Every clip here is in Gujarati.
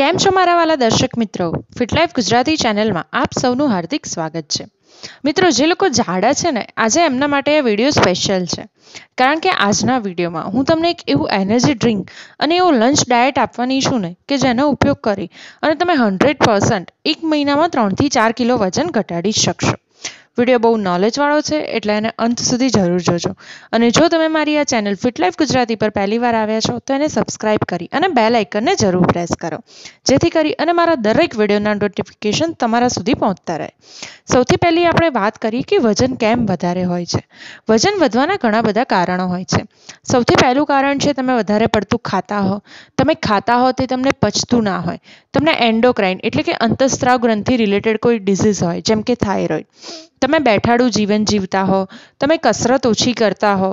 કેમ છો મારા વાલા દર્શક મિત્રો ફિટ લાઈફ ગુજરાતી ચેનલમાં આપ સૌનું હાર્દિક સ્વાગત છે મિત્રો જે લોકો જાડા છે ને આજે એમના માટે આ વિડીયો સ્પેશિયલ છે કારણ કે આજના વિડીયોમાં હું તમને એક એવું એનર્જી ડ્રિંક અને એવું લંચ ડાયટ આપવાની છું ને કે જેનો ઉપયોગ કરી અને તમે હંડ્રેડ પર્સન્ટ એક મહિનામાં ત્રણથી ચાર કિલો વજન ઘટાડી શકશો વિડીયો બહુ નોલેજવાળો છે એટલે એને અંત સુધી જરૂર જોજો અને જો તમે મારી આ ચેનલ ફિટ લાઈફ ગુજરાતી પર પહેલીવાર આવ્યા છો તો એને સબસ્ક્રાઇબ કરી અને બે આઇકનને જરૂર પ્રેસ કરો જેથી કરી અને મારા દરેક વિડીયોના નોટિફિકેશન તમારા સુધી પહોંચતા રહે સૌથી પહેલી આપણે વાત કરીએ કે વજન કેમ વધારે હોય છે વજન વધવાના ઘણા બધા કારણો હોય છે સૌથી પહેલું કારણ છે તમે વધારે પડતું ખાતા હો તમે ખાતા હો તે તમને પચતું ના હોય તમને એન્ડોક્રાઇન એટલે કે અંતસ્ત્રાવ ગ્રંથિ રિલેટેડ કોઈ ડિસીઝ હોય જેમ કે થાઇરોઇડ તમે બેઠાડું જીવન જીવતા હો તમે કસરત ઓછી કરતા હો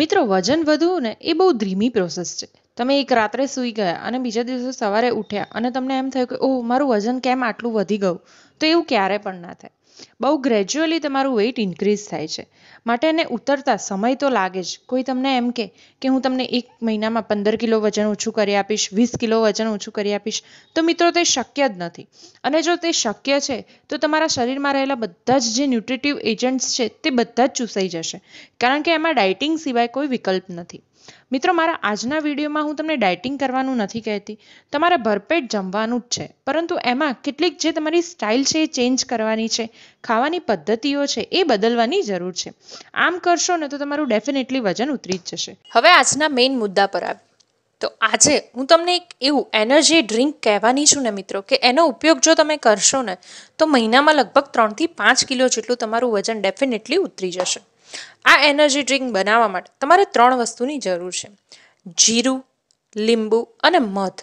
મિત્રો વજન વધવું ને એ બહુ ધીમી પ્રોસેસ છે તમે એક રાત્રે સૂઈ ગયા અને બીજા દિવસે સવારે ઉઠ્યા અને તમને એમ થયું કે ઓહ મારું વજન કેમ આટલું વધી ગયું તો એવું ક્યારે પણ ના થાય બહુ ગ્રેજ્યુઅલી તમારું વેઇટ ઇન્ક્રીઝ થાય છે માટે એને ઉતરતા સમય તો લાગે જ કોઈ તમને એમ કે કે હું તમને એક મહિનામાં પંદર કિલો વજન ઓછું કરી આપીશ વીસ કિલો વજન ઓછું કરી આપીશ તો મિત્રો તે શક્ય જ નથી અને જો તે શક્ય છે તો તમારા શરીરમાં રહેલા બધા જ જે ન્યુટ્રિટિવ એજન્ટ્સ છે તે બધા જ ચૂસાઈ જશે કારણ કે એમાં ડાયટિંગ સિવાય કોઈ વિકલ્પ નથી મિત્રો મારા આજના વિડીયોમાં હું તમને ડાયટિંગ કરવાનું નથી કહેતી તમારે ભરપેટ જમવાનું જ છે પરંતુ એમાં કેટલીક જે તમારી સ્ટાઇલ છે એ ચેન્જ કરવાની છે ખાવાની પદ્ધતિઓ છે એ બદલવાની જરૂર છે આમ કરશો ને તો તમારું ડેફિનેટલી વજન ઉતરી જ જશે હવે આજના મેઇન મુદ્દા પર આવીએ તો આજે હું તમને એક એવું એનર્જી ડ્રિંક કહેવાની છું ને મિત્રો કે એનો ઉપયોગ જો તમે કરશો ને તો મહિનામાં લગભગ ત્રણથી પાંચ કિલો જેટલું તમારું વજન ડેફિનેટલી ઉતરી જશે આ એનર્જી ડ્રિંક બનાવવા માટે તમારે ત્રણ વસ્તુની જરૂર છે જીરું લીંબુ અને મધ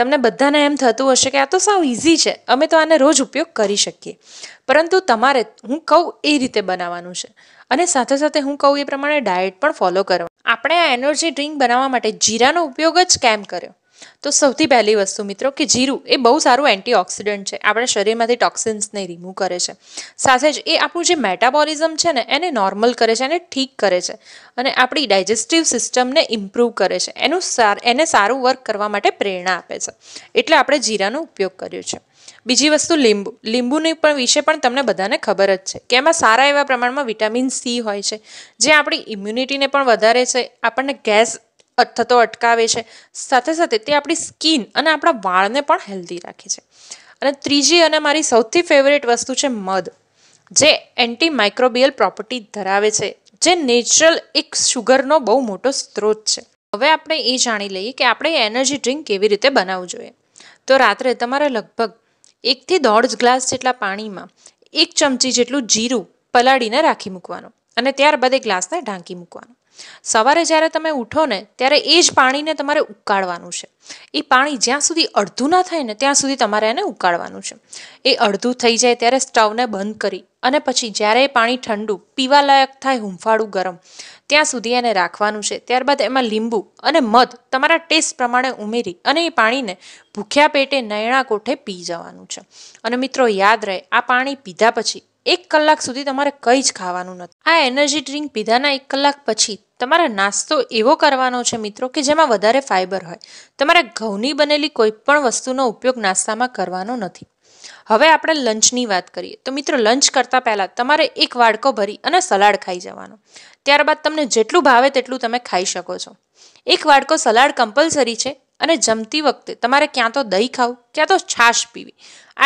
તમને બધાને એમ થતું હશે કે આ તો સાવ ઇઝી છે અમે તો આને રોજ ઉપયોગ કરી શકીએ પરંતુ તમારે હું કહું એ રીતે બનાવવાનું છે અને સાથે સાથે હું કહું એ પ્રમાણે ડાયટ પણ ફોલો કરો આપણે આ એનર્જી ડ્રિંક બનાવવા માટે જીરાનો ઉપયોગ જ કેમ કર્યો તો સૌથી પહેલી વસ્તુ મિત્રો કે જીરું એ બહુ સારું એન્ટીઓક્સિડન્ટ છે આપણા શરીરમાંથી ટોક્સિન્સને રિમૂવ કરે છે સાથે જ એ આપણું જે મેટાબોલિઝમ છે ને એને નોર્મલ કરે છે એને ઠીક કરે છે અને આપણી ડાયજેસ્ટિવ સિસ્ટમને ઇમ્પ્રૂવ કરે છે એનું સાર એને સારું વર્ક કરવા માટે પ્રેરણા આપે છે એટલે આપણે જીરાનો ઉપયોગ કર્યો છે બીજી વસ્તુ લીંબુ લીંબુની પણ વિશે પણ તમને બધાને ખબર જ છે કે એમાં સારા એવા પ્રમાણમાં વિટામિન સી હોય છે જે આપણી ઇમ્યુનિટીને પણ વધારે છે આપણને ગેસ થતો અટકાવે છે સાથે સાથે તે આપણી સ્કિન અને આપણા વાળને પણ હેલ્ધી રાખે છે અને ત્રીજી અને મારી સૌથી ફેવરેટ વસ્તુ છે મધ જે એન્ટી માઇક્રોબિયલ પ્રોપર્ટી ધરાવે છે જે નેચરલ એક શુગરનો બહુ મોટો સ્ત્રોત છે હવે આપણે એ જાણી લઈએ કે આપણે એનર્જી ડ્રિંક કેવી રીતે બનાવવું જોઈએ તો રાત્રે તમારે લગભગ એકથી દોઢ ગ્લાસ જેટલા પાણીમાં એક ચમચી જેટલું જીરું પલાળીને રાખી મૂકવાનું અને ત્યારબાદ એ ગ્લાસને ઢાંકી મૂકવાનું સવારે જ્યારે તમે ઉઠો ને ત્યારે એ જ પાણીને તમારે ઉકાળવાનું છે એ પાણી જ્યાં સુધી અડધું ના થાય ને ત્યાં સુધી તમારે એને ઉકાળવાનું છે એ અડધું થઈ જાય ત્યારે સ્ટવને બંધ કરી અને પછી જ્યારે એ પાણી ઠંડુ પીવાલાયક થાય હુંફાળું ગરમ ત્યાં સુધી એને રાખવાનું છે ત્યારબાદ એમાં લીંબુ અને મધ તમારા ટેસ્ટ પ્રમાણે ઉમેરી અને એ પાણીને ભૂખ્યા પેટે નયણા કોઠે પી જવાનું છે અને મિત્રો યાદ રહે આ પાણી પીધા પછી એક કલાક સુધી તમારે કંઈ જ ખાવાનું નથી આ એનર્જી ડ્રિંક પીધાના એક કલાક પછી તમારે નાસ્તો એવો કરવાનો છે મિત્રો કે જેમાં વધારે ફાઇબર હોય તમારે ઘઉંની બનેલી કોઈ પણ વસ્તુનો ઉપયોગ નાસ્તામાં કરવાનો નથી હવે આપણે લંચની વાત કરીએ તો મિત્રો લંચ કરતાં પહેલાં તમારે એક વાડકો ભરી અને સલાડ ખાઈ જવાનો ત્યારબાદ તમને જેટલું ભાવે તેટલું તમે ખાઈ શકો છો એક વાડકો સલાડ કમ્પલસરી છે અને જમતી વખતે તમારે ક્યાં તો દહીં ખાવું ક્યાં તો છાશ પીવી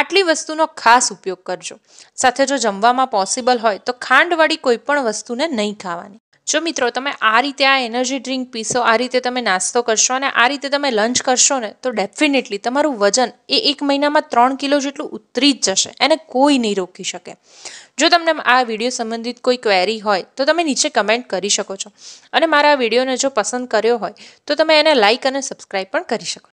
આટલી વસ્તુનો ખાસ ઉપયોગ કરજો સાથે જો જમવામાં પોસિબલ હોય તો ખાંડવાળી કોઈ પણ વસ્તુને નહીં ખાવાની જો મિત્રો તમે આ રીતે આ એનર્જી ડ્રિંક પીશો આ રીતે તમે નાસ્તો કરશો અને આ રીતે તમે લંચ કરશો ને તો ડેફિનેટલી તમારું વજન એ એક મહિનામાં ત્રણ કિલો જેટલું ઉતરી જ જશે એને કોઈ નહીં રોકી શકે જો તમને આ વિડીયો સંબંધિત કોઈ ક્વેરી હોય તો તમે નીચે કમેન્ટ કરી શકો છો અને મારા આ વિડીયોને જો પસંદ કર્યો હોય તો તમે એને લાઇક અને સબસ્ક્રાઈબ પણ કરી શકો